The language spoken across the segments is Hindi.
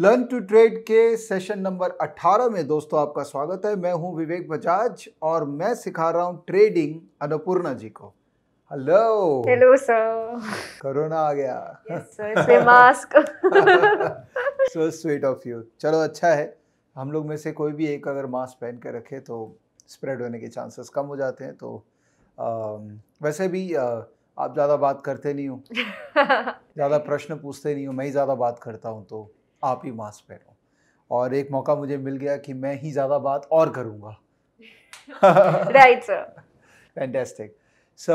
लर्न टू ट्रेड के सेशन नंबर 18 में दोस्तों आपका स्वागत है मैं हूं विवेक बजाज और मैं सिखा रहा हूं ट्रेडिंग अन्नपूर्णा जी को हेलो हेलो सर कोरोना आ गया yes, mask so sweet of you चलो अच्छा है हम लोग में से कोई भी एक अगर मास्क पहन के रखे तो स्प्रेड होने के चांसेस कम हो जाते हैं तो आ, वैसे भी आ, आप ज़्यादा बात करते नहीं हो ज़्यादा प्रश्न पूछते नहीं हो मैं ही ज़्यादा बात करता हूँ तो आप ही मास्क पहनो और एक मौका मुझे मिल गया कि मैं ही ज़्यादा बात और करूँगा right sir fantastic so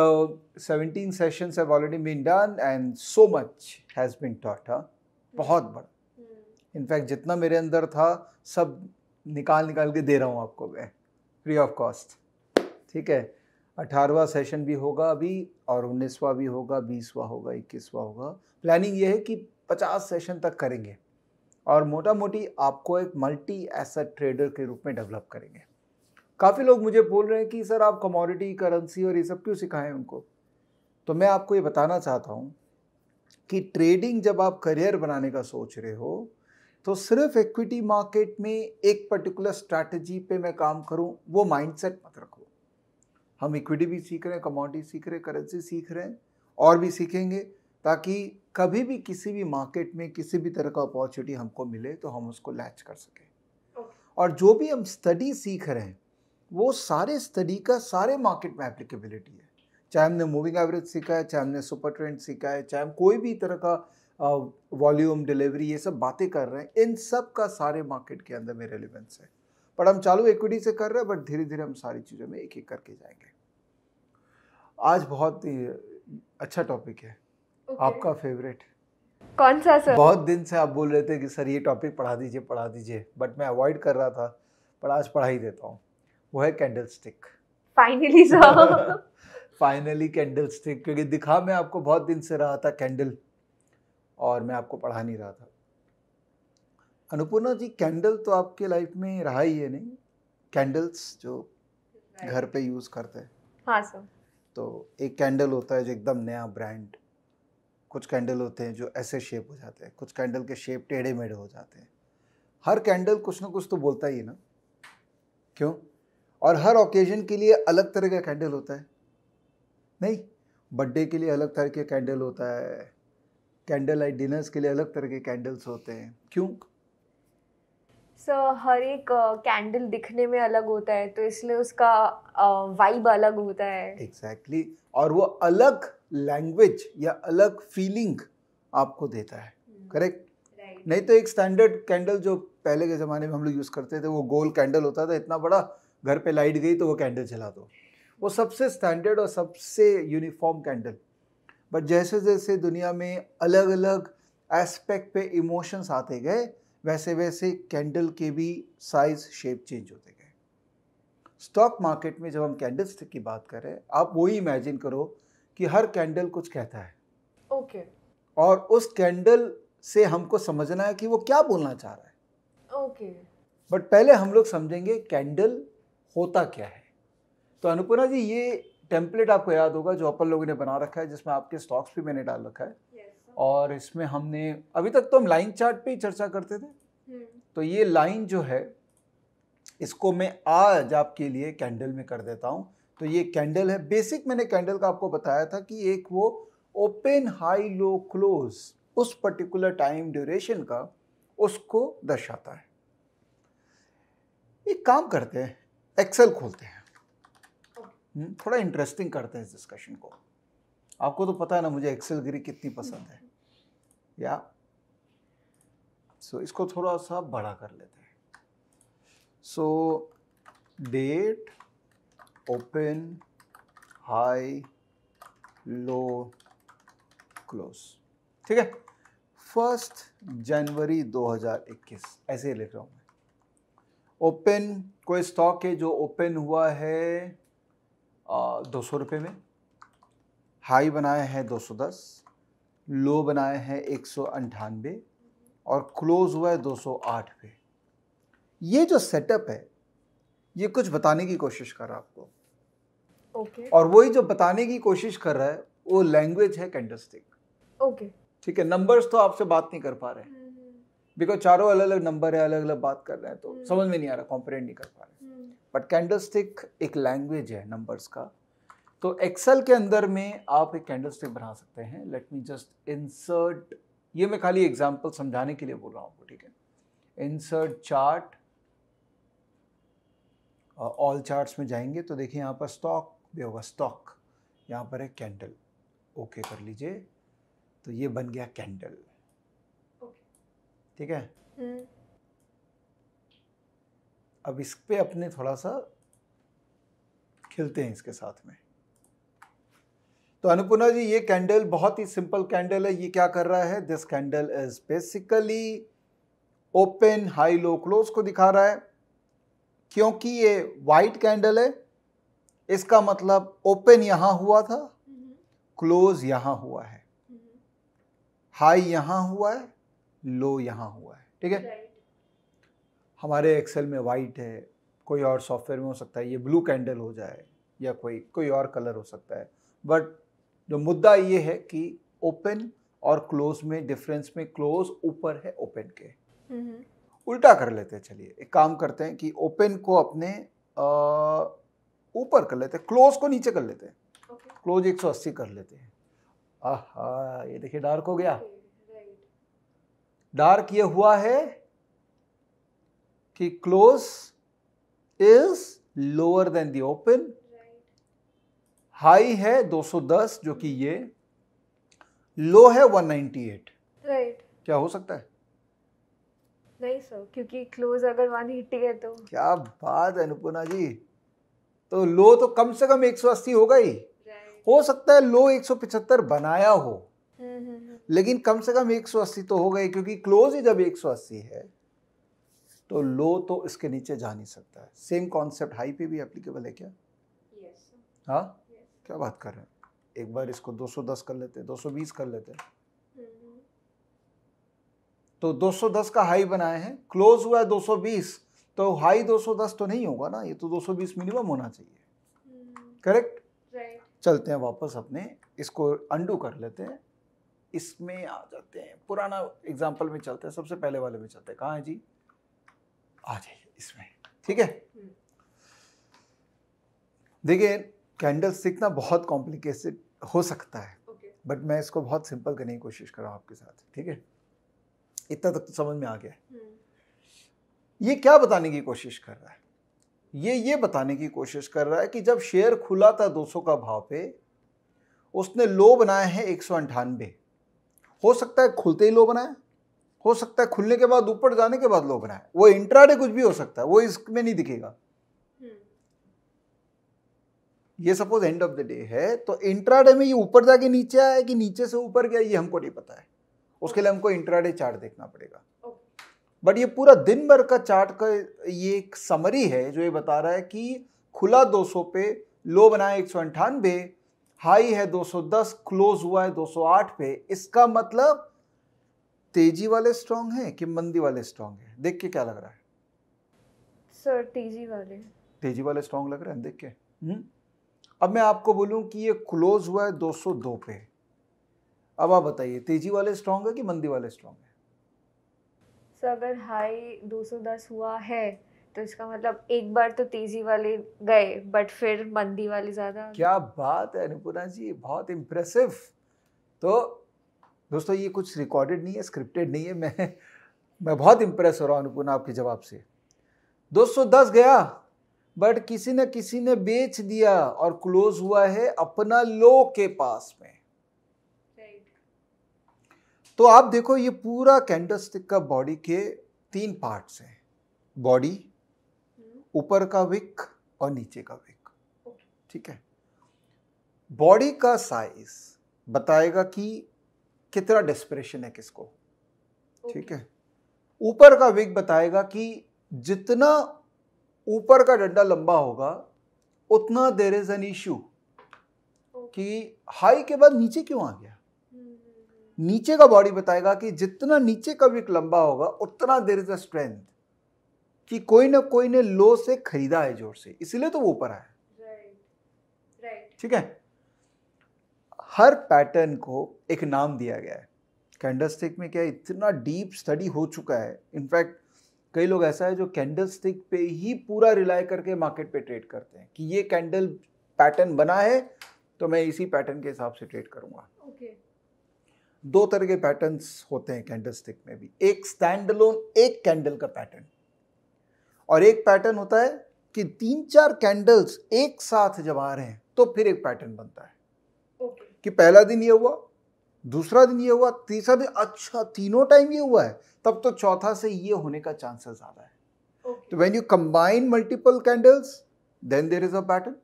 seventeen session have already been done and so much has been taught बहुत बड़ा इनफैक्ट hmm. जितना मेरे अंदर था सब निकाल निकाल के दे रहा हूँ आपको मैं फ्री ऑफ कॉस्ट ठीक है अठारहवा सेशन भी होगा अभी और उन्नीसवा भी होगा बीसवा होगा इक्कीसवा होगा प्लानिंग ये है कि पचास सेशन तक करेंगे और मोटा मोटी आपको एक मल्टी एसेट ट्रेडर के रूप में डेवलप करेंगे काफ़ी लोग मुझे बोल रहे हैं कि सर आप कमोडिटी करेंसी और ये सब क्यों सिखाएं उनको तो मैं आपको ये बताना चाहता हूँ कि ट्रेडिंग जब आप करियर बनाने का सोच रहे हो तो सिर्फ इक्विटी मार्केट में एक पर्टिकुलर स्ट्रैटेजी पे मैं काम करूं वो माइंडसेट मत रखो हम इक्विटी भी सीख रहे हैं कमोडिटी सीख रहे हैं करेंसी सीख रहे हैं और भी सीखेंगे ताकि कभी भी किसी भी मार्केट में किसी भी तरह का अपॉर्चुनिटी हमको मिले तो हम उसको लैच कर सकें और जो भी हम स्टडी सीख रहे हैं वो सारे स्टडी का सारे मार्केट में एप्लीकेबिलिटी है चाहे हमने मूविंग एवरेज सीखा है चाहे हमने सुपर ट्रेंड सीखा है चाहे हम कोई भी तरह का वॉल्यूम डिलीवरी ये सब बातें कर रहे हैं इन सब का सारे मार्केट के अंदर में रेलिवेंस है बट हम चालू इक्विटी से कर रहे हैं बट धीरे धीरे हम सारी चीज़ों में एक एक करके जाएंगे आज बहुत ही अच्छा टॉपिक है okay. आपका फेवरेट कौन सा सर बहुत दिन से आप बोल रहे थे कि सर ये टॉपिक पढ़ा दीजिए पढ़ा दीजिए बट मैं अवॉइड कर रहा था पर आज पढ़ा ही देता हूँ वो है candle stick finally sir finally candle stick क्योंकि दिखा मैं आपको बहुत दिन से रहा था कैंडल और मैं आपको पढ़ा नहीं रहा था अनुपूर्णा जी कैंडल तो आपके लाइफ में रहा ही है नहीं कैंडल्स जो घर पे यूज़ करते हैं हाँ सर तो एक कैंडल होता है जो एकदम नया ब्रांड कुछ कैंडल होते हैं जो ऐसे शेप हो जाते हैं कुछ कैंडल के शेप टेढ़े मेढ़े हो जाते हैं हर कैंडल कुछ ना कुछ तो बोलता ही है ना क्यों और हर ओकेजन के लिए अलग तरह का कैंडल होता है नहीं बर्थडे के लिए अलग तरह के कैंडल होता है कैंडल लाइट डिनर्स के लिए अलग तरह के कैंडल्स होते हैं क्यों सर so, हर एक कैंडल uh, दिखने में अलग होता है तो इसलिए उसका वाइब uh, अलग होता है एग्जैक्टली exactly. और वो अलग लैंग्वेज या अलग फीलिंग आपको देता है करेक्ट hmm. right. नहीं तो एक स्टैंडर्ड कैंडल जो पहले के ज़माने में हम लोग यूज़ करते थे वो गोल कैंडल होता था इतना बड़ा घर पे लाइट गई तो वो कैंडल जला दो वो सबसे स्टैंडर्ड और सबसे यूनिफॉर्म कैंडल बट जैसे जैसे दुनिया में अलग अलग एस्पेक्ट पे इमोशंस आते गए वैसे वैसे कैंडल के भी साइज शेप चेंज होते गए स्टॉक मार्केट में जब हम कैंडल स्टिक की बात करें आप वही इमेजिन करो कि हर कैंडल कुछ कहता है ओके okay. और उस कैंडल से हमको समझना है कि वो क्या बोलना चाह रहा है ओके okay. बट पहले हम लोग समझेंगे कैंडल होता क्या है तो अनुपूर्णा जी ये टेम्पलेट आपको याद होगा जो अपन लोगों ने बना रखा है जिसमें आपके स्टॉक्स भी मैंने डाल रखा है yes, और इसमें हमने अभी तक तो हम लाइन चार्ट पे ही चर्चा करते थे hmm. तो ये लाइन जो है इसको मैं आज आपके लिए कैंडल में कर देता हूँ तो ये कैंडल है बेसिक मैंने कैंडल का आपको बताया था कि एक वो ओपन हाई लो क्लोज उस पर्टिकुलर टाइम ड्यूरेशन का उसको दर्शाता है एक काम करते हैं एक्सेल खोलते हैं हम्म, थोड़ा इंटरेस्टिंग करते हैं इस डिस्कशन को आपको तो पता है ना मुझे एक्सेल गिरी कितनी पसंद है हम्म। या सो so, इसको थोड़ा सा बड़ा कर लेते हैं so that open, high, low, close. ठीक है फर्स्ट जनवरी 2021 ऐसे ही लिख रहा हूँ मैं ओपन कोई स्टॉक है जो ओपन हुआ है दो सौ रुपये में हाई बनाया है 210, लो बनाया है एक सौ और क्लोज हुआ है 208 पे ये जो सेटअप है ये कुछ बताने की कोशिश कर रहा आपको okay. और वही जो बताने की कोशिश कर रहा है वो लैंग्वेज है कैंडलस्टिक ओके ठीक है नंबर्स तो आपसे बात नहीं कर पा रहे बिकॉज हम्म। चारों अलग अलग नंबर है अलग अलग बात कर रहे हैं तो hmm. समझ में नहीं आ रहा कॉम्प्रेंड नहीं कर पा रहे बट कैंडल हम्म। एक लैंग्वेज है नंबर्स का तो एक्सेल के अंदर में आप एक कैंडल बना सकते हैं लेट मी जस्ट इंसर्ट ये मैं खाली एग्जाम्पल समझाने के लिए बोल रहा हूँ आपको ठीक है इंसर्ट चार्ट ऑल चार्ट्स में जाएंगे तो देखिए यहाँ पर स्टॉक पे होगा स्टॉक यहाँ पर है कैंडल ओके कर लीजिए तो ये बन गया कैंडल ठीक है हम्म. अब इस पे अपने थोड़ा सा खिलते हैं इसके साथ में तो अनुपुना जी ये कैंडल बहुत ही सिंपल कैंडल है ये क्या कर रहा है this candle is basically open high low close को दिखा रहा है क्योंकि ये वाइट कैंडल है इसका मतलब ओपन यहां हुआ था क्लोज यहां हुआ है हाई यहां हुआ है लो यहां हुआ है ठीक है हमारे एक्सेल में वाइट है कोई और सॉफ्टवेयर में हो सकता है ये ब्लू कैंडल हो जाए या कोई कोई और कलर हो सकता है बट जो मुद्दा ये है कि ओपन और क्लोज में डिफरेंस में क्लोज ऊपर है ओपन के हम्म। उल्टा कर लेते हैं चलिए एक काम करते हैं कि ओपन को अपने आ, ऊपर कर लेते हैं क्लोज को नीचे कर लेते हैं क्लोज अस्सी कर लेते हैं आह ये देखिए डार्क हो गया डार्क ये हुआ है कि close is lower than the open high है 210 जो कि ये लो है 198 राइट क्या हो सकता है नहीं सर क्योंकि क्लोज अगर 180 है तो क्या बात है अनुपुना जी तो लो तो कम से कम 180 होगा ही हो सकता है लो 175 बनाया हो हम्म, हम्म, हम्म। लेकिन कम से कम 180 तो हो गए क्योंकि क्लोज ही जब 180 है तो लो तो इसके नीचे जा नहीं सकता है सेम कॉन्सेप्ट हाई पे भी एप्लीकेबल है क्या yes. हाँ yes. क्या बात कर रहे हैं एक बार इसको 210 कर लेते हैं 220 कर लेते हैं mm-hmm. तो 210 का हाई बनाए हैं क्लोज हुआ है 220 तो हाई 210 तो नहीं होगा ना ये तो 220 मिनिमम होना चाहिए करेक्ट हम्म। right. चलते हैं वापस अपने इसको अंडू कर लेते हैं इसमें आ जाते हैं पुराना एग्जाम्पल में चलते हैं सबसे पहले वाले में चलते हैं कहाँ है जी आ जाइए इसमें ठीक है हम्म। देखिए कैंडल सीखना बहुत कॉम्प्लिकेटेड हो सकता है बट okay. मैं इसको बहुत सिंपल करने की कोशिश कर रहा हूँ आपके साथ ठीक है इतना तक तो समझ में आ गया है हम्म। ये क्या बताने की कोशिश कर रहा है ये ये बताने की कोशिश कर रहा है कि जब शेयर खुला था 200 का भाव पे उसने लो बनाया है एक हो सकता है खुलते ही लो बनाए हो सकता है खुलने के बाद ऊपर जाने के बाद लो बनाए वो इंट्राडे कुछ भी हो सकता है वो इसमें नहीं दिखेगा हम्म। ये suppose end of the day है तो इंट्राडे में ये ऊपर जाके नीचे आया कि नीचे से ऊपर गया ये हमको नहीं पता है उसके लिए हमको इंट्राडे चार्ट देखना पड़ेगा बट ये पूरा दिन भर का चार्ट का ये एक समरी है जो ये बता रहा है कि खुला 200 पे लो बना है एक हाई है 210 क्लोज हुआ है 208 पे इसका मतलब तेजी वाले स्ट्रांग हैं कि मंदी वाले स्ट्रांग हैं देख के क्या लग रहा है सर तेजी वाले तेजी वाले स्ट्रांग लग रहे हैं देख के हम्म? अब मैं आपको बोलूं कि ये क्लोज हुआ है 202 पे अब आप बताइए तेजी वाले स्ट्रांग है कि मंदी वाले स्ट्रांग है सो so, अगर हाई 210 हुआ है तो इसका मतलब एक बार तो तेजी वाले गए बट फिर मंदी वाले ज्यादा क्या बात है अनुपुना जी बहुत इम्प्रेसिव तो दोस्तों ये कुछ रिकॉर्डेड नहीं है स्क्रिप्टेड नहीं है मैं मैं बहुत इम्प्रेस हो रहा हूँ अनुपुना आपके जवाब से 210 गया बट किसी न किसी ने बेच दिया और क्लोज हुआ है अपना लो के पास में तो आप देखो ये पूरा कैंडलस्टिक का बॉडी के तीन पार्ट्स हैं बॉडी ऊपर का विक और नीचे का विक ठीक है बॉडी का साइज बताएगा कि कितना डेस्परेशन है किसको ठीक है ऊपर का विक बताएगा कि जितना ऊपर का डंडा लंबा होगा उतना देर इज एन इशू कि हाई के बाद नीचे क्यों आ गया नीचे का बॉडी बताएगा कि जितना नीचे का विक लंबा होगा उतना देर इज अ स्ट्रेंथ कि कोई ना कोई ने लो से खरीदा है जोर से इसलिए तो वो ऊपर आया ठीक है हर पैटर्न को एक नाम दिया गया है कैंडलस्टिक में क्या इतना डीप स्टडी हो चुका है इनफैक्ट कई लोग ऐसा है जो कैंडल स्टिक पे ही पूरा रिलाय करके मार्केट पे ट्रेड करते हैं कि ये कैंडल पैटर्न बना है तो मैं इसी पैटर्न के हिसाब से ट्रेड करूंगा okay. दो तरह के पैटर्न्स होते हैं कैंडल स्टिक में भी एक स्टैंड लोन एक कैंडल का पैटर्न और एक पैटर्न होता है कि तीन चार कैंडल्स एक साथ जब आ रहे हैं तो फिर एक पैटर्न बनता है okay. कि पहला दिन ये हुआ दूसरा दिन ये हुआ तीसरा दिन अच्छा तीनों टाइम ये हुआ है तब तो चौथा से ये होने का चांसेस ज़्यादा है okay. तो when you combine multiple candles then there is a pattern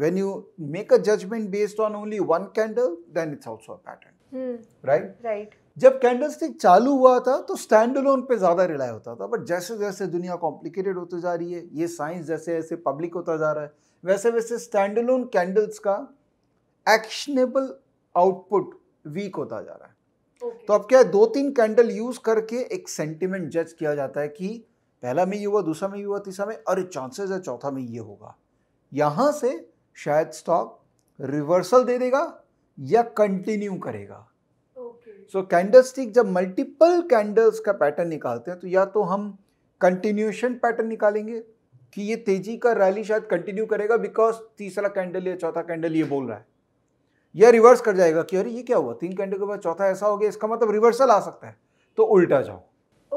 when you make a judgement based on only one candle then it's also also right hmm. Right जब कैंडलस्टिक चालू हुआ था तो स्टैंड अलोन पे ज़्यादा रिलाय होता था बट जैसे जैसे दुनिया कॉम्प्लिकेटेड होती जा रही है ये साइंस जैसे जैसे पब्लिक होता जा रहा है वैसे वैसे स्टैंड अलोन कैंडल्स का एक्शनेबल आउटपुट वीक होता जा रहा है okay. तो अब क्या है दो तीन कैंडल यूज़ करके एक सेंटिमेंट जज किया जाता है कि पहला में ये हुआ दूसरा में ये हुआ तीसरा में अरे चांसेस है चौथा में ये होगा यहां से शायद स्टॉक रिवर्सल दे देगा या कंटिन्यू करेगा सो कैंडल स्टिक जब मल्टीपल कैंडल्स का पैटर्न निकालते हैं तो या तो हम कंटिन्यूशन पैटर्न निकालेंगे कि ये तेजी का रैली शायद कंटिन्यू करेगा बिकॉज तीसरा कैंडल या चौथा कैंडल ये बोल रहा है या रिवर्स कर जाएगा कि अरे ये क्या हुआ तीन कैंडल के बाद चौथा ऐसा हो गया इसका मतलब रिवर्सल आ सकता है तो उल्टा जाओ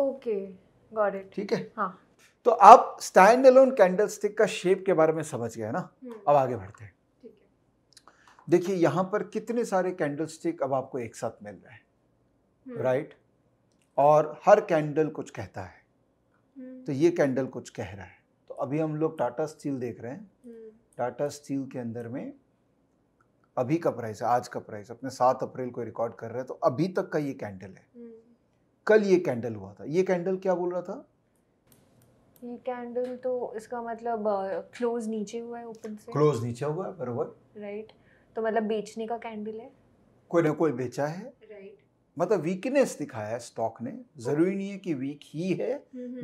ओके गॉट इट ठीक है हाँ तो आप स्टैंड अलोन कैंडल स्टिक का शेप के बारे में समझ गए ना हम्म। अब आगे बढ़ते हैं देखिए यहाँ पर कितने सारे कैंडलस्टिक अब आपको एक साथ मिल रहे हैं राइट हम्म। और हर कैंडल कुछ कहता है हम्म। तो ये कैंडल कुछ कह रहा है तो अभी हम लोग टाटा स्टील देख रहे हैं टाटा हम्म। स्टील के अंदर में अभी का प्राइस है आज का प्राइस अपने सात अप्रैल को रिकॉर्ड कर रहे हैं तो अभी तक का ये कैंडल है कल ये कैंडल हुआ था ये कैंडल क्या बोल रहा था ये कैंडल तो इसका मतलब क्लोज नीचे हुआ है ओपन से क्लोज नीचे हुआ है बराबर राइट तो मतलब बेचने का कैंडल है कोई ना कोई बेचा है मतलब वीकनेस दिखाया है स्टॉक ने जरूरी नहीं है कि वीक ही है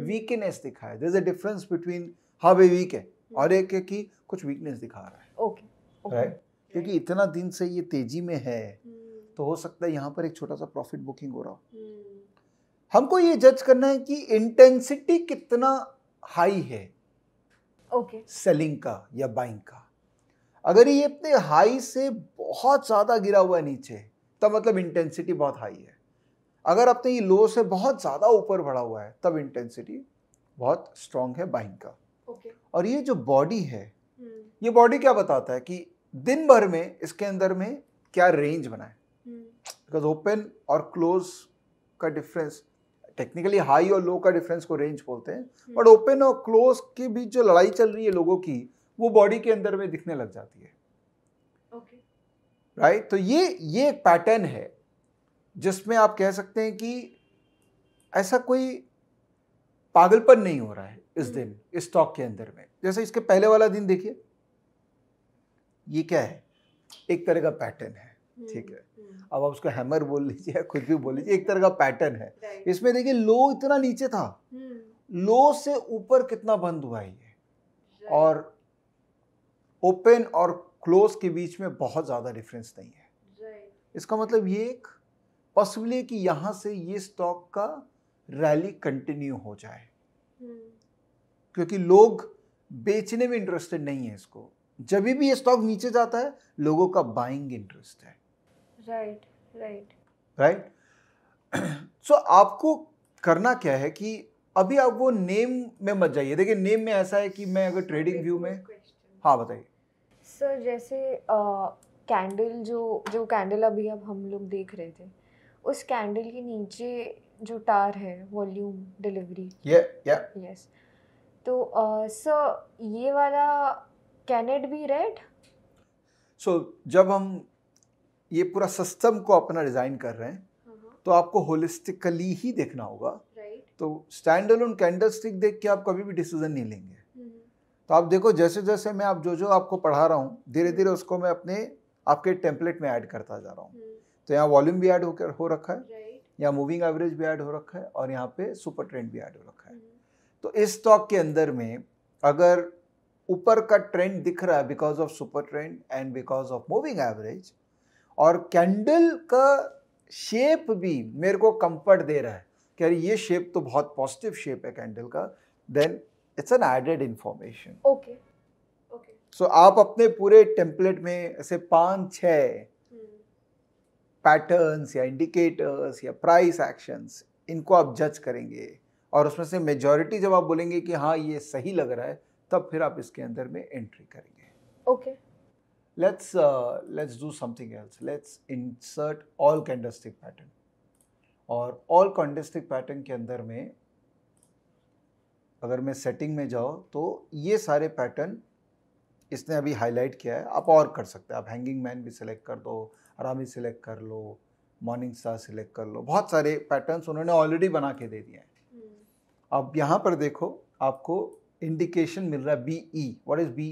वीकनेस दिखाया है difference between how a weak है हम्म। और एक है कि कुछ वीकनेस दिखा रहा है ओके राइट क्योंकि इतना दिन से ये तेजी में है हम्म। तो हो सकता है यहाँ पर एक छोटा सा प्रॉफिट बुकिंग हो रहा हो हम्म। हमको ये जज करना है कि इंटेंसिटी कितना हाई है ओके okay. सेलिंग का या बाइंग का अगर ये अपने हाई से बहुत ज़्यादा गिरा हुआ है नीचे तब मतलब इंटेंसिटी बहुत हाई है अगर अपने ये लो से बहुत ज़्यादा ऊपर बढ़ा हुआ है तब इंटेंसिटी बहुत स्ट्रॉन्ग है बाइंग का okay. और ये जो बॉडी है hmm. ये बॉडी क्या बताता है कि दिन भर में इसके अंदर में क्या रेंज बनाए बिकॉज hmm. ओपन और क्लोज का डिफरेंस टेक्निकली हाई और लो का डिफरेंस को रेंज बोलते हैं बट hmm. ओपन और क्लोज के बीच जो लड़ाई चल रही है लोगों की वो बॉडी के अंदर में दिखने लग जाती है okay. Right right? तो ये ये एक पैटर्न है जिसमें आप कह सकते हैं कि ऐसा कोई पागलपन नहीं हो रहा है इस हम्म। दिन इस स्टॉक के अंदर में जैसे इसके पहले वाला दिन देखिए ये क्या है एक तरह का पैटर्न है हम्म, ठीक है हम्म। अब आप उसको हैमर बोल लीजिए या कुछ भी बोल लीजिए एक तरह का पैटर्न है इसमें देखिए लो इतना नीचे था लो से ऊपर कितना बंद हुआ ये और ओपन और क्लोज के बीच में बहुत ज़्यादा डिफरेंस नहीं है इसका मतलब ये एक पॉसिबल है कि यहाँ से ये स्टॉक का रैली कंटिन्यू हो जाए hmm. क्योंकि लोग बेचने में इंटरेस्टेड नहीं है इसको जब भी ये स्टॉक नीचे जाता है लोगों का बाइंग इंटरेस्ट है राइट राइट राइट सो आपको करना क्या है कि अभी आप वो नेम में मत जाइए देखिए नेम में ऐसा है कि मैं अगर ट्रेडिंग व्यू में हाँ बताइए सर जैसे कैंडल जो जो कैंडल अभी अब हम लोग देख रहे थे उस कैंडल के नीचे जो टार है वॉल्यूम डिलीवरी यस तो सर ये वाला can it be red so जब हम ये पूरा सिस्टम को अपना डिज़ाइन कर रहे हैं हाँ। तो आपको होलिस्टिकली ही देखना होगा right. तो स्टैंड अलोन कैंडल स्टिक देख के आप कभी भी डिसीजन नहीं लेंगे तो आप देखो जैसे जैसे मैं आप जो जो आपको पढ़ा रहा हूँ धीरे धीरे उसको मैं अपने आपके टेम्पलेट में ऐड करता जा रहा हूँ हम्म। तो यहाँ वॉल्यूम भी ऐड होकर हो रखा है यहाँ मूविंग एवरेज भी ऐड हो रखा है और यहाँ पे सुपर ट्रेंड भी ऐड हो रखा है हम्म। तो इस स्टॉक के अंदर में अगर ऊपर का ट्रेंड दिख रहा है because of super trend and because of moving average और कैंडल का शेप भी मेरे को कंफर्ट दे रहा है कि अरे ये शेप तो बहुत पॉजिटिव शेप है कैंडल का then it's an added information okay so आप अपने पूरे टेम्पलेट में ऐसे पांच छः पैटर्न्स हम्म। या इंडिकेटर्स या प्राइस एक्शंस इनको आप जज करेंगे और उसमें से मेजॉरिटी जब आप बोलेंगे कि हाँ ये सही लग रहा है तब फिर आप इसके अंदर में एंट्री करेंगे okay let's let's do something else let's insert all candlestick pattern और ऑल कैंडस्टिक पैटर्न के अंदर में अगर मैं सेटिंग में जाओ तो ये सारे पैटर्न इसने अभी हाईलाइट किया है आप और कर सकते हैं आप हैंगिंग मैन भी सिलेक्ट कर दो आरामी सिलेक्ट कर लो मॉर्निंग स्टार सिलेक्ट कर लो बहुत सारे पैटर्न्स उन्होंने ऑलरेडी बना के दे दिए हैं हम्म। अब यहाँ पर देखो आपको इंडिकेशन मिल रहा है B E what is B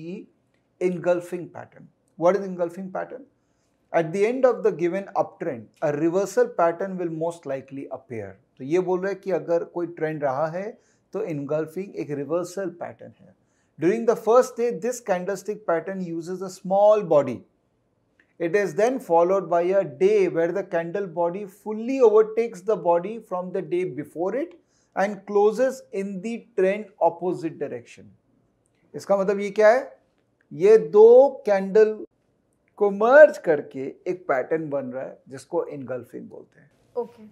E pattern what is engulfing pattern at the end of the the up trend a reversal pattern will most likely appear तो ये बोल रहे हैं कि अगर कोई ट्रेंड रहा है तो इनगल्फिंग एक रिवर्सल पैटर्न है during the first day this candlestick pattern uses a small body it is then followed by a day where the candle body fully overtakes the body from the day before it and closes in the trend opposite direction इसका मतलब ये क्या है ये दो कैंडल को मर्ज करके एक पैटर्न बन रहा है जिसको इनगल्फिंग बोलते हैं ओके okay.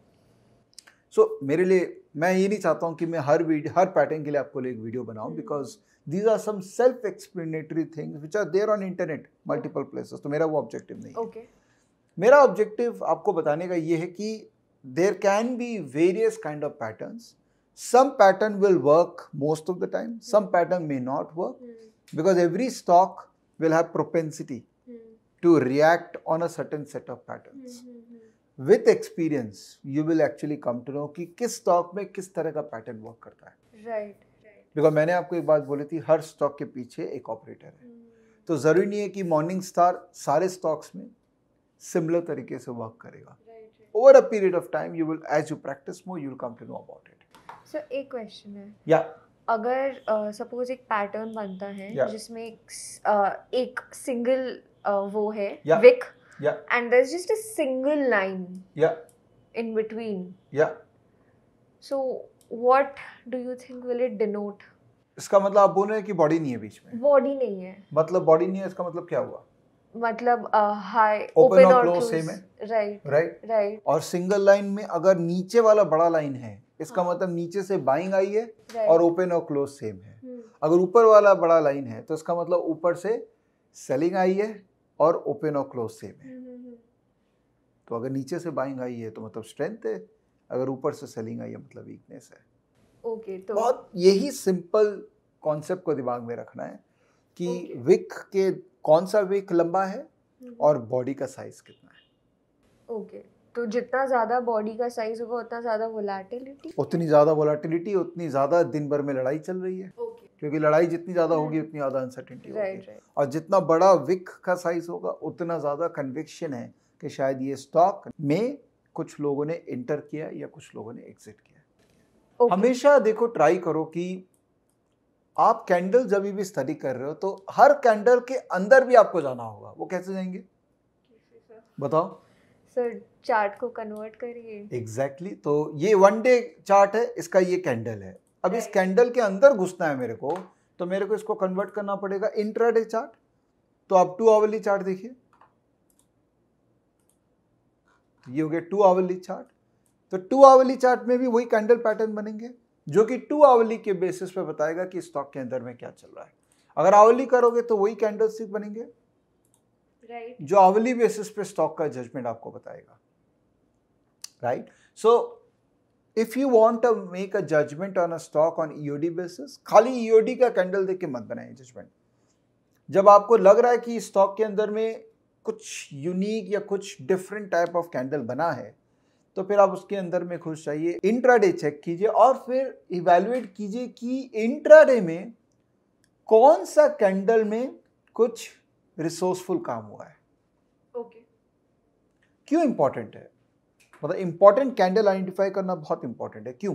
सो so, मेरे लिए मैं ये नहीं चाहता हूँ कि मैं हर वीडियो हर पैटर्न के लिए आपको एक वीडियो बनाऊँ because these are some self explanatory things which are there on internet multiple places तो मेरा वो ऑब्जेक्टिव नहीं है मेरा ऑब्जेक्टिव आपको बताने का ये है कि there can be various kind of pattern some pattern will work most of the time some pattern may not work because every stock will have propensity to react on a certain set of pattern with experience you will actually come to know कि किस स्टॉक में किस तरह का पैटर्न वर्क करता है राइट बिकॉज मैंने आपको एक बात बोली थी हर स्टॉक के पीछे एक ऑपरेटर है hmm. तो ज़रूरी नहीं है कि मॉर्निंग स्टार सारे स्टॉक्स में सिमिलर तरीके से वर्क करेगा over a period of time you will as you practice more you will come to know about it so एक क्वेश्चन है या yeah. अगर सपोज uh, एक पैटर्न बनता है yeah. जिसमें एक, uh, सिंगल uh, वो है yeah. Wick Yeah. And there's just a single line. Yeah. In between. Yeah. So what do you think will it denote? इसका मतलब आप बोल रहे हैं कि बॉडी नहीं है बीच में बॉडी नहीं है मतलब बॉडी नहीं है इसका मतलब क्या हुआ मतलब uh, हाई ओपन और क्लोज सेम है राइट राइट राइट और सिंगल लाइन में अगर नीचे वाला बड़ा लाइन है इसका हाँ. मतलब नीचे से बाइंग आई है right. और ओपन और क्लोज सेम है hmm. अगर ऊपर वाला बड़ा लाइन है तो इसका मतलब ऊपर से सेलिंग आई है और ओपन और क्लोज सेम है हम्म, हम्म, हम्म। तो अगर नीचे से बाइंग आई है तो मतलब स्ट्रेंथ है अगर ऊपर से सेलिंग आई है मतलब वीकनेस है ओके तो बहुत यही सिंपल कॉन्सेप्ट को दिमाग में रखना है कि विक के कौन सा विक लंबा है और बॉडी का साइज कितना है ओके तो जितना ज़्यादा बॉडी का साइज होगा उतना ज़्यादा वोलाटिलिटी उतनी ज़्यादा वोलाटिलिटी उतनी ज़्यादा दिन भर में लड़ाई चल रही है ओके क्योंकि लड़ाई जितनी ज़्यादा होगी हम्म। उतनी ज़्यादा अनसर्टेंटी होगी और जितना बड़ा विक का साइज होगा उतना ज़्यादा कन्विक्शन है कि शायद ये स्टॉक में कुछ लोगों ने इंटर किया या कुछ लोगों ने एग्जिट किया okay. हमेशा देखो ट्राई करो कि आप कैंडल जब भी स्टडी कर रहे हो तो हर कैंडल के अंदर भी आपको जाना होगा वो कैसे जाएंगे बताओ सर चार्ट को कन्वर्ट करिए एग्जैक्टली exactly. तो ये वन डे चार्ट है इसका ये कैंडल है अब इस कैंडल के अंदर घुसना है मेरे को तो मेरे को इसको कन्वर्ट करना पड़ेगा इंट्राडे चार्ट तो आप टू आवरली चार्ट देखिए ये हो गया टू आवरली चार्ट तो टू आवरली चार्ट में भी वही कैंडल पैटर्न बनेंगे जो कि टू आवरली के बेसिस पे बताएगा कि स्टॉक के अंदर में क्या चल रहा है अगर आवली करोगे तो वही कैंडल बनेंगे right. जो आवली बेसिस पे स्टॉक का जजमेंट आपको बताएगा right so if you want to make a judgement on a stock on EOD basis खाली ईओडी e का कैंडल देख के मत बनाए जजमेंट जब आपको लग रहा है कि स्टॉक के अंदर में कुछ यूनिक या कुछ डिफरेंट टाइप ऑफ कैंडल बना है तो फिर आप उसके अंदर में खुश चाहिए इंट्राडे चेक कीजिए और फिर इवेल्युएट कीजिए कि इंट्राडे में कौन सा कैंडल में कुछ रिसोर्सफुल काम हुआ है ओके okay. क्यों इंपॉर्टेंट है मतलब इम्पोर्टेंट कैंडल आइडेंटिफाई करना बहुत इम्पोर्टेंट है क्यों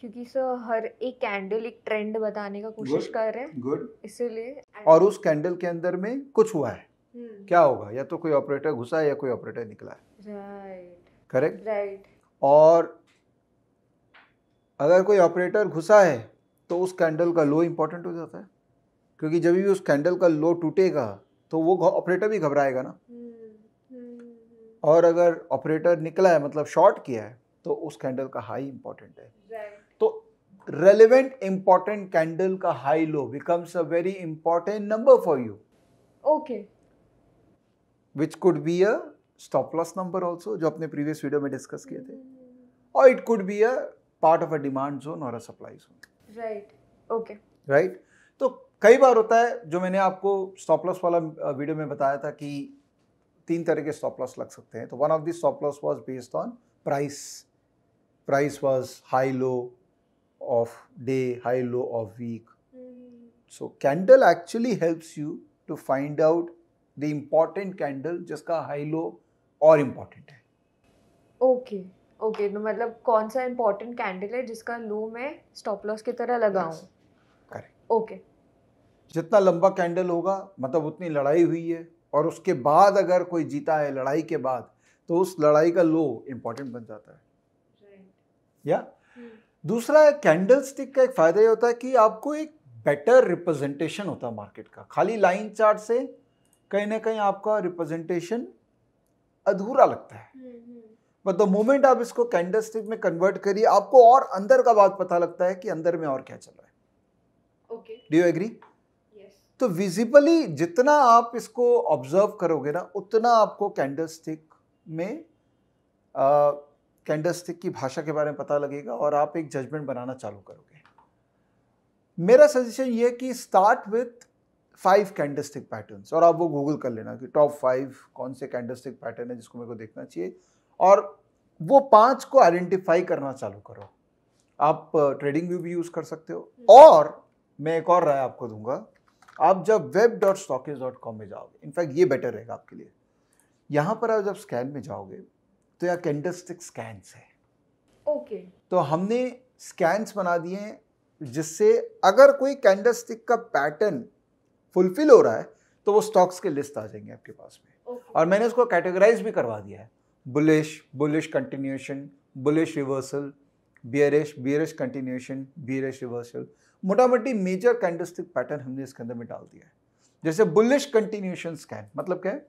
क्योंकि सर हर एक कैंडल एक ट्रेंड बताने का कोशिश कर रहे हैं गुड इसीलिए और उस कैंडल के अंदर में कुछ हुआ है हम्म। क्या होगा या तो कोई ऑपरेटर घुसा है या कोई ऑपरेटर निकला है राइट करेक्ट राइट और अगर कोई ऑपरेटर घुसा है तो उस कैंडल का लो इम्पोर्टेंट हो जाता है क्योंकि जब भी उस कैंडल का लो टूटेगा तो वो ऑपरेटर भी घबराएगा ना hmm. और अगर ऑपरेटर निकला है मतलब शॉर्ट किया है तो उस कैंडल का हाई इंपॉर्टेंट है तो रेलिवेंट इंपॉर्टेंट कैंडल का high low becomes a very important number for you okay which could be a stop loss number also जो अपने प्रीवियस वीडियो में डिस्कस किए थे और it could be a part of a demand zone और a supply zone right okay right तो कई बार होता है जो मैंने आपको स्टॉप लॉस वाला वीडियो में बताया था कि तीन तरह के स्टॉप लॉस लग सकते हैं तो one of the stop loss was based on price price was high low of day high low of week so candle actually helps you to find out the important candle जिसका हाई लो और इम्पॉर्टेंट है ओके ओके तो मतलब कौन सा इम्पोर्टेंट कैंडल है जिसका लो मैं स्टॉप लॉस की तरह लगाऊं करेक्ट ओके जितना लंबा कैंडल होगा मतलब उतनी लड़ाई हुई है और उसके बाद अगर कोई जीता है लड़ाई के बाद तो उस लड़ाई का लो इम्पॉर्टेंट बन जाता है या hmm. दूसरा कैंडल स्टिक का एक फायदा ये होता है कि आपको एक बेटर रिप्रेजेंटेशन होता है मार्केट का खाली लाइन चार्ट से कहीं ना कहीं आपका रिप्रेजेंटेशन अधूरा लगता है बट द मोमेंट आप इसको कैंडल स्टिक में कन्वर्ट करिए आपको और अंदर का बात पता लगता है कि अंदर में और क्या चल रहा है डू यू एग्री तो विजिबली जितना आप इसको ऑब्जर्व करोगे ना उतना आपको कैंडलस्टिक में कैंडलस्टिक की भाषा के बारे में पता लगेगा और आप एक जजमेंट बनाना चालू करोगे मेरा सजेशन ये कि start with five candlestick patterns और आप वो गूगल कर लेना कि टॉप फाइव कौन से कैंडलस्टिक पैटर्न है जिसको मेरे को देखना चाहिए और वो पांच को आइडेंटिफाई करना चालू करो आप ट्रेडिंग व्यू भी यूज़ कर सकते हो हम्म। और मैं एक और राय आपको दूंगा आप जब web dot StockEdge dot com में जाओगे इनफैक्ट ये बेटर रहेगा आपके लिए यहाँ पर आप जब स्कैन में जाओगे तो यहाँ कैंडलस्टिक स्कैंस है ओके okay. तो हमने स्कैंस बना दिए हैं जिससे अगर कोई कैंडलस्टिक का पैटर्न फुलफिल हो रहा है तो वो स्टॉक्स के लिस्ट आ जाएंगे आपके पास में okay. और मैंने उसको कैटेगराइज भी करवा दिया है bullish bullish continuation bullish reversal bearish bearish continuation bearish reversal मोटा मोटी मेजर कैंडलस्टिक पैटर्न हमने इसके अंदर में डाल दिया है जैसे बुलिश कंटिन्यूशन स्कैन मतलब क्या है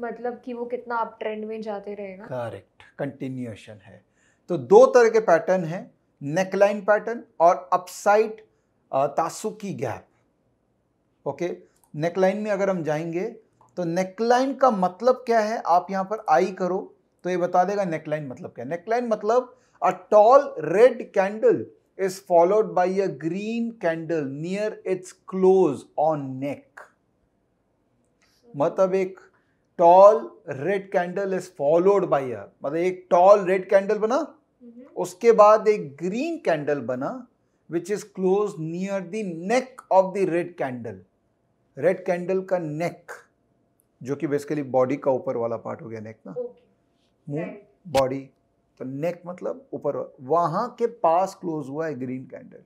मतलब कि वो कितना अप ट्रेंड में जाते रहेगा करेक्ट कंटिन्यूएशन है तो दो तरह के पैटर्न हैं नेकलाइन पैटर्न और upside tasuki gap okay neckline में अगर हम जाएंगे तो नेकलाइन का मतलब क्या है आप यहाँ पर आई करो तो ये बता देगा नेकलाइन मतलब क्या है नेकलाइन मतलब a tall red candle is followed by a green candle near its close on neck. मतलब एक tall red candle is followed by मतलब एक टॉल रेड कैंडल बना mm-hmm. उसके बाद एक ग्रीन कैंडल बना which is close near the neck of the red candle red candle का नेक जो कि बेसिकली बॉडी का ऊपर वाला पार्ट हो गया नेक ना मुंह बॉडी तो नेक मतलब ऊपर वहां के पास क्लोज हुआ है ग्रीन कैंडल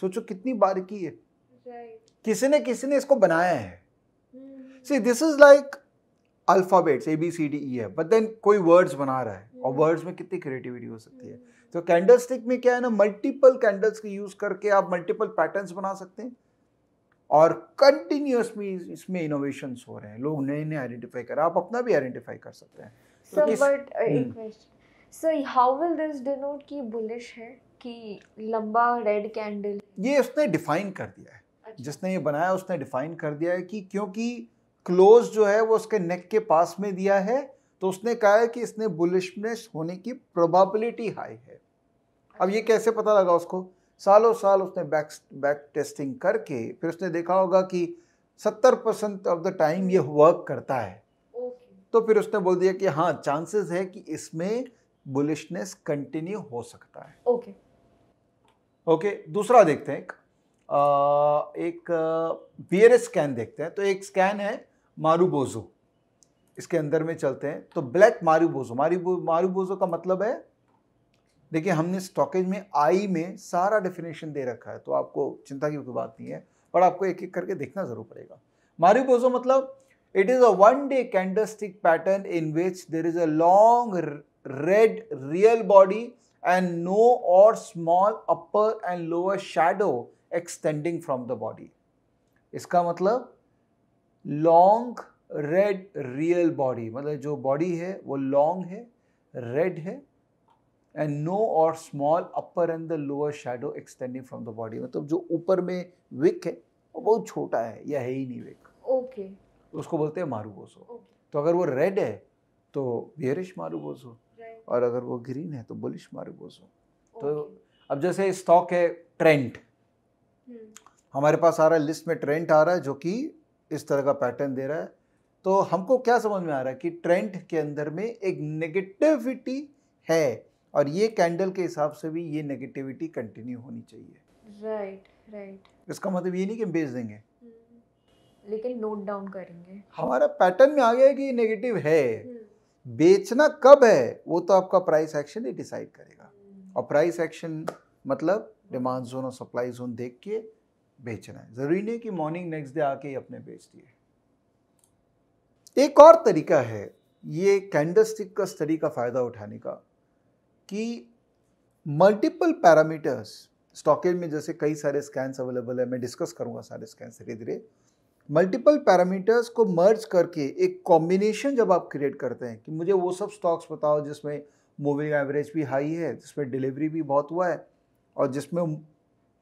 सोचो कितनी बारीकी है right. किसी ने किसी ने इसको बनाया है see this is like alphabets A B C D E है बट देन कोई वर्ड्स बना रहा है और वर्ड्स hmm. में कितनी क्रिएटिविटी हो सकती है hmm. तो कैंडल स्टिक में क्या है ना मल्टीपल कैंडल्स की यूज़ करके आप मल्टीपल पैटर्न बना सकते हैं और कंटिन्यूस इसमें इनोवेशन हो रहे हैं लोग नए नए आइडेंटिफाई कर आप अपना भी आइडेंटिफाई कर सकते हैं तो so, तो किस, so how will this denote कि बुलिश है कि लंबा रेड कैंडल ये उसने डिफाइन कर दिया है अच्छा। जिसने ये बनाया उसने डिफाइन कर दिया है कि क्योंकि क्लोज जो है वो उसके नेक के पास में दिया है तो उसने कहा है कि इसने बुलिशनेस होने की प्रोबेबिलिटी हाई है अब ये अच्छा। कैसे पता लगा उसको सालों साल उसने बैक बैक टेस्टिंग करके फिर उसने देखा होगा कि सत्तर परसेंट ऑफ द टाइम ये वर्क करता है तो फिर उसने बोल दिया कि हाँ चांसेस है कि इसमें बुलिशनेस कंटिन्यू हो सकता है ओके okay. ओके okay, दूसरा देखते हैं एक आ, एक स्कैन देखते हैं तो एक स्कैन है मारूबोजो इसके अंदर में चलते हैं तो ब्लैक मारूबोजो मारू मारूबोजो का मतलब है देखिए हमने स्टॉकेज में आई में सारा डेफिनेशन दे रखा है तो आपको चिंता की कोई बात नहीं है पर आपको एक एक करके देखना जरूर पड़ेगा मारूबोजो मतलब it is a one day candle stick pattern in which there is a long red real body and no or small upper and lower shadow extending from the body. इसका मतलब लॉन्ग रेड रियल बॉडी मतलब जो बॉडी है वो लॉन्ग है रेड है एंड नो और small upper and the lower shadow extending from the body मतलब जो ऊपर में विक है वो बहुत छोटा है या है ही नहीं विक ओके okay. उसको बोलते हैं मारूबोसो okay. तो अगर वो रेड है तो बियरिश मारूबोसो और अगर वो ग्रीन है तो बुलिश मारिबोजो तो अब जैसे स्टॉक है ट्रेंट hmm. हमारे पास आ रहा है लिस्ट में ट्रेंट आ रहा है जो कि इस तरह का पैटर्न दे रहा है तो हमको क्या समझ में आ रहा है कि ट्रेंट के अंदर में एक नेगेटिविटी है और ये कैंडल के हिसाब से भी ये नेगेटिविटी कंटिन्यू होनी चाहिए राइट राइट इसका मतलब ये नहीं कि हम बेच देंगे hmm. लेकिन नोट डाउन करेंगे हमारा पैटर्न में आ गया है कि नेगेटिव है hmm. बेचना कब है वो तो आपका प्राइस एक्शन ही डिसाइड करेगा और प्राइस एक्शन मतलब डिमांड जोन और सप्लाई जोन देख के बेचना है ज़रूरी नहीं कि मॉर्निंग नेक्स्ट डे आके ही अपने बेच दिए एक और तरीका है ये कैंडलस्टिक का स्टडी का फ़ायदा उठाने का कि मल्टीपल पैरामीटर्स स्टॉकेज में जैसे कई सारे स्कैन अवेलेबल है मैं डिस्कस करूंगा सारे स्कैन धीरे धीरे मल्टीपल पैरामीटर्स को मर्ज करके एक कॉम्बिनेशन जब आप क्रिएट करते हैं कि मुझे वो सब स्टॉक्स बताओ जिसमें मूविंग एवरेज भी हाई है जिसमें डिलीवरी भी बहुत हुआ है और जिसमें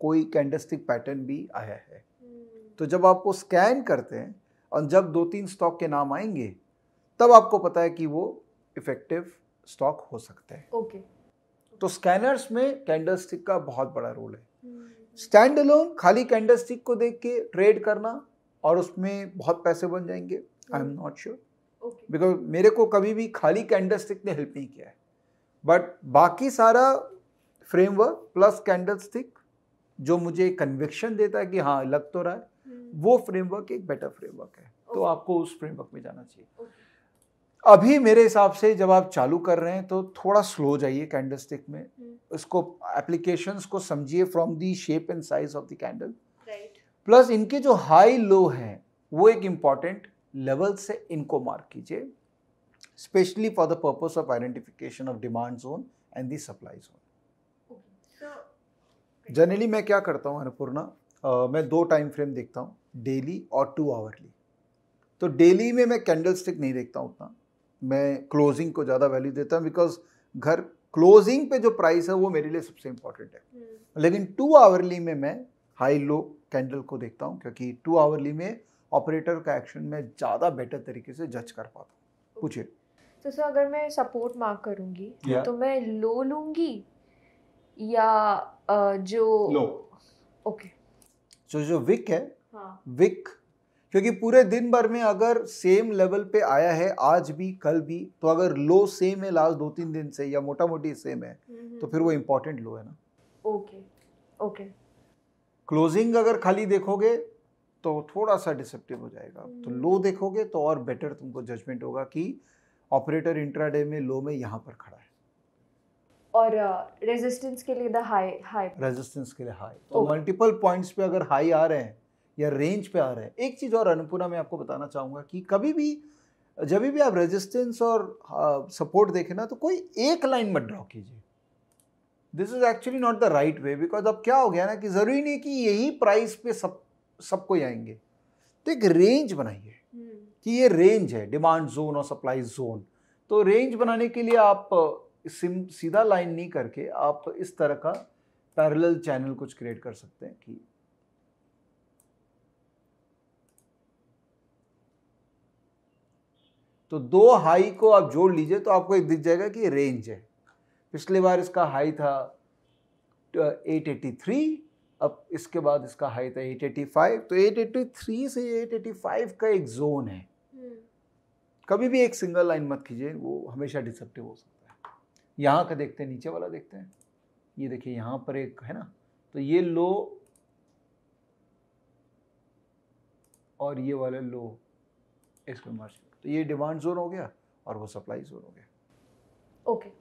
कोई कैंडस्टिक पैटर्न भी आया है हम्म। तो जब आप वो स्कैन करते हैं और जब दो तीन स्टॉक के नाम आएंगे तब आपको पता है कि वो इफेक्टिव स्टॉक हो सकते हैं ओके तो स्कैनर्स में कैंडलस्टिक का बहुत बड़ा रोल है स्टैंड हम्म। अलोन खाली कैंडलस्टिक को देख के ट्रेड करना और उसमें बहुत पैसे बन जाएंगे I am not sure because मेरे को कभी भी खाली कैंडल स्टिक ने हेल्प नहीं किया है बट बाकी सारा फ्रेमवर्क प्लस कैंडल स्टिक जो मुझे कन्विक्शन देता है कि हाँ लग तो रहा है hmm. वो फ्रेमवर्क एक बेटर फ्रेमवर्क है तो okay. तो आपको उस फ्रेमवर्क में जाना चाहिए okay. अभी मेरे हिसाब से जब आप चालू कर रहे हैं तो थोड़ा स्लो जाइए कैंडल स्टिक में hmm. उसको एप्लीकेशन एप्लीकेशंस को समझिए from the shape and size of the candle plus इनके जो हाई लो हैं वो एक इम्पॉर्टेंट लेवल से इनको मार्क कीजिए specially for the purpose of identification of demand zone and the supply zone generally मैं क्या करता हूँ अनुपूर्णा uh, मैं दो टाइम फ्रेम देखता हूँ डेली और टू आवरली तो डेली में मैं कैंडल स्टिक नहीं देखता उतना मैं क्लोजिंग को ज़्यादा वैल्यू देता हूँ बिकॉज घर क्लोजिंग पे जो प्राइस है वो मेरे लिए सबसे इंपॉर्टेंट है hmm. लेकिन टू आवरली में मैं हाई लो कैंडल को देखता हूँ क्योंकि टू आवरली में ऑपरेटर का एक्शन में ज़्यादा बेटर तरीके से जज कर पाता हूँ पूछिए तो सर अगर मैं सपोर्ट मार्क करूँगी yeah. तो मैं लो लूँगी या जो लो ओके जो जो विक है हाँ. विक क्योंकि पूरे दिन भर में अगर सेम लेवल पे आया है आज भी कल भी तो अगर लो सेम है लास्ट दो तीन दिन से या मोटा मोटी सेम है हम्म, हम्म। तो फिर वो इम्पोर्टेंट लो है ना ओके ओके क्लोजिंग अगर खाली देखोगे तो थोड़ा सा डिसेप्टिव हो जाएगा तो लो हम्म। देखोगे तो और बेटर तुमको जजमेंट होगा कि ऑपरेटर इंट्राडे में लो में यहाँ पर खड़ा है और रेजिस्टेंस uh, के लिए द हाई हाई रेजिस्टेंस के लिए हाई तो मल्टीपल oh. पॉइंट्स पे अगर हाई आ रहे हैं या रेंज पे आ रहे हैं एक चीज़ और अनुपूर्णा मैं आपको बताना चाहूँगा कि कभी भी जब भी आप रेजिस्टेंस और सपोर्ट uh, देखें ना तो कोई एक लाइन मत ड्रॉ कीजिए this is actually not the right way because अब क्या हो गया ना कि ज़रूरी नहीं कि यही प्राइस पे सब सबको आएंगे तो एक रेंज बनाइए हम्म। कि ये रेंज है डिमांड जोन और सप्लाई जोन तो रेंज बनाने के लिए आप uh, सिम सीधा लाइन नहीं करके आप इस तरह का पैरेलल चैनल कुछ क्रिएट कर सकते हैं कि तो दो हाई को आप जोड़ लीजिए तो आपको एक दिख जाएगा कि रेंज है पिछली बार इसका हाई था 883 अब इसके बाद इसका हाई था 885 तो 883 से 885 का एक जोन है हम्म। कभी भी एक सिंगल लाइन मत कीजिए वो हमेशा डिसेप्टिव हो सकता है यहाँ का देखते हैं नीचे वाला देखते हैं ये देखिए यहाँ पर एक है ना तो ये लो और ये वाले लो इस पर तो ये डिमांड जोन हो गया और वो सप्लाई जोन हो गया okay okay.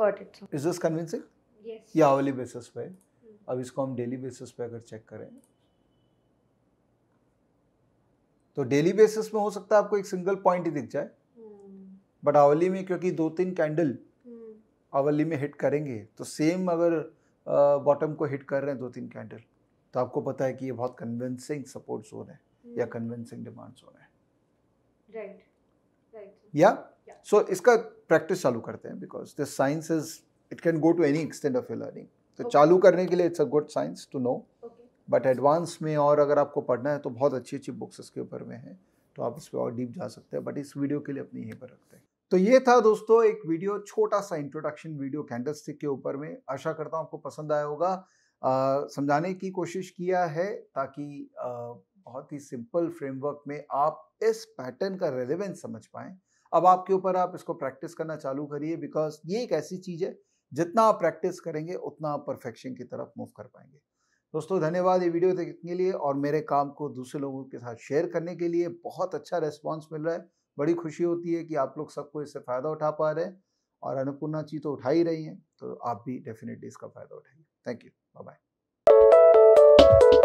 Got it is this convincing ये आवली बेसिस पे अब इसको हम डेली बेसिस पे अगर चेक करें तो डेली बेसिस में हो सकता है आपको एक सिंगल पॉइंट ही दिख जाए बट hmm. आवली में क्योंकि दो तीन कैंडल आवली hmm. में हिट करेंगे तो सेम अगर बॉटम को हिट कर रहे हैं दो तीन कैंडल तो आपको पता है कि ये बहुत कन्विंसिंग सपोर्ट जोन है hmm. या कन्विंसिंग डिमांड जोन है राइट राइट या सो इसका प्रैक्टिस चालू करते हैं because this science is it can go to any extent of your learning तो चालू करने के लिए it's a good science to know but advance में और अगर आपको पढ़ना है तो बहुत अच्छी अच्छी बुक्स इसके ऊपर में हैं तो आप इस पर और डीप जा सकते हैं बट इस वीडियो के लिए अपनी यहीं पर रखते हैं तो ये था दोस्तों एक वीडियो छोटा सा इंट्रोडक्शन वीडियो कैंडल स्टिक के ऊपर में आशा करता हूँ आपको पसंद आया होगा समझाने की कोशिश किया है ताकि आ, बहुत ही सिंपल फ्रेमवर्क में आप इस पैटर्न का रेलिवेंस समझ पाएँ अब आपके ऊपर आप इसको प्रैक्टिस करना चालू करिए बिकॉज ये एक ऐसी चीज़ है जितना आप प्रैक्टिस करेंगे उतना आप परफेक्शन की तरफ मूव कर पाएंगे दोस्तों धन्यवाद ये वीडियो देखने के लिए और मेरे काम को दूसरे लोगों के साथ शेयर करने के लिए बहुत अच्छा रिस्पॉन्स मिल रहा है बड़ी खुशी होती है कि आप लोग सबको इससे फ़ायदा उठा पा रहे हैं और अन्नपूर्णा चीज तो उठा ही रही हैं तो आप भी डेफिनेटली इसका फ़ायदा उठाइए थैंक यू बाय